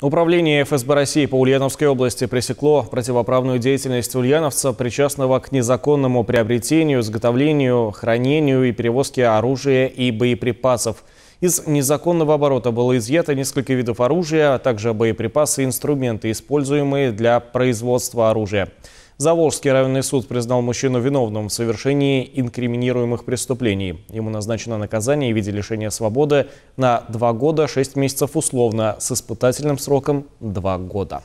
Управление ФСБ России по Ульяновской области пресекло противоправную деятельность ульяновца, причастного к незаконному приобретению, изготовлению, хранению и перевозке оружия и боеприпасов. Из незаконного оборота было изъято несколько видов оружия, а также боеприпасы и инструменты, используемые для производства оружия. Заволжский районный суд признал мужчину виновным в совершении инкриминируемых преступлений. Ему назначено наказание в виде лишения свободы на 2 года 6 месяцев условно с испытательным сроком 2 года.